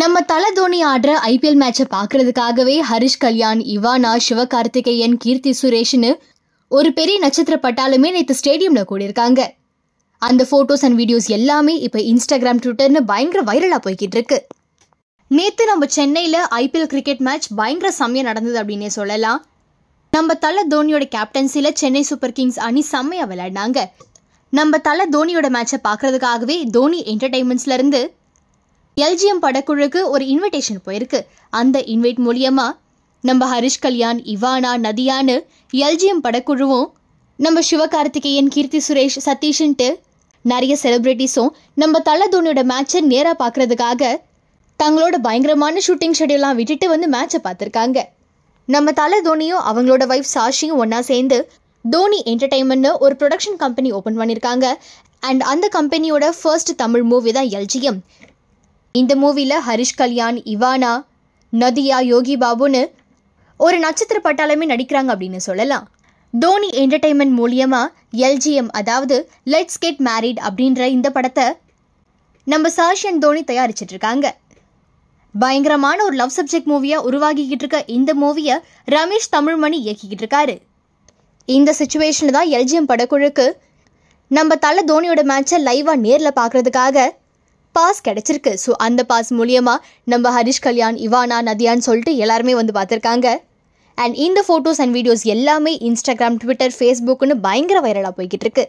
நம்ம தல தோனி ஆடுற ஐபிஎல் மேட்சை பார்க்கறதுக்காகவே ஹரிஷ் கல்யாண் இவானா சிவகார்த்திகேயன் கீர்த்தி சுரேஷ்னு ஒரு பெரிய நட்சத்திர பட்டாலுமே நேற்று ஸ்டேடியமில் கூடியிருக்காங்க அந்த ஃபோட்டோஸ் அண்ட் வீடியோஸ் எல்லாமே இப்போ இன்ஸ்டாகிராம் ட்விட்டர்னு பயங்கர வைரலாக போய்கிட்டு இருக்கு நேற்று நம்ம சென்னையில் ஐபிஎல் கிரிக்கெட் மேட்ச் பயங்கர செம்மையாக நடந்தது அப்படின்னே சொல்லலாம் நம்ம தல தோனியோட கேப்டன்சியில் சென்னை சூப்பர் கிங்ஸ் அணி செம்மையாக விளையாடினாங்க நம்ம தல தோனியோட மேட்சை பார்க்கறதுக்காகவே தோனி இருந்து எல்ஜிஎம் படக்குழுக்கு ஒரு இன்விடேஷன் போயிருக்கு அந்த இன்வைட் மூலியமா நம்ம ஹரிஷ் கல்யாண் இவானா நதியான்னு எல்ஜிஎம் படக்குழுவும் நம்ம சிவகார்த்திகேயன் கீர்த்தி சுரேஷ் சதீஷ்ன்ட்டு நிறைய செலிப்ரிட்டிஸும் நம்ம தலை தோனியோட மேட்சை நேராக பார்க்கறதுக்காக தங்களோட பயங்கரமான ஷூட்டிங் ஷெடியூலாம் விட்டுட்டு வந்து மேட்சை பார்த்துருக்காங்க நம்ம தலை தோனியும் அவங்களோட ஒய்ஃப் சாஷியும் ஒன்றா சேர்ந்து தோனி என்டர்டைன்மெண்ட்னு ஒரு ப்ரொடக்ஷன் கம்பெனி ஓப்பன் பண்ணியிருக்காங்க அண்ட் அந்த கம்பெனியோட ஃபர்ஸ்ட் தமிழ் மூவி தான் எல்ஜிஎம் இந்த மூவியில் ஹரிஷ் கல்யாண் இவானா நதியா யோகி பாபுன்னு ஒரு நட்சத்திர பட்டாளமே நடிக்கிறாங்க அப்படின்னு சொல்லலாம் தோனி என்டர்டெயின்மெண்ட் மூலியமாக எல்ஜிஎம் அதாவது லெட்ஸ் கெட் மேரிட் அப்படின்ற இந்த படத்தை நம்ம சாஷ் அண்ட் தோனி தயாரிச்சிட்டு இருக்காங்க பயங்கரமான ஒரு லவ் சப்ஜெக்ட் மூவியாக உருவாகிக்கிட்டு இருக்க இந்த மூவியை ரமேஷ் தமிழ்மணி இயக்கிக்கிட்டு இருக்காரு இந்த சுச்சுவேஷனில் தான் எல்ஜிஎம் படக்குழுக்கு நம்ம தலை தோனியோட மேட்சை லைவாக நேரில் பார்க்குறதுக்காக பாஸ் கிடச்சிருக்கு ஸோ அந்த பாஸ் மூலியமாக நம்ம ஹரிஷ் கல்யாண் இவானா நதியான்னு சொல்லிட்டு எல்லாருமே வந்து பார்த்துருக்காங்க அண்ட் இந்த ஃபோட்டோஸ் அண்ட் வீடியோஸ் எல்லாமே இன்ஸ்டாகிராம் ட்விட்டர் ஃபேஸ்புக்னு பயங்கர வைரலாக போய்கிட்டு இருக்கு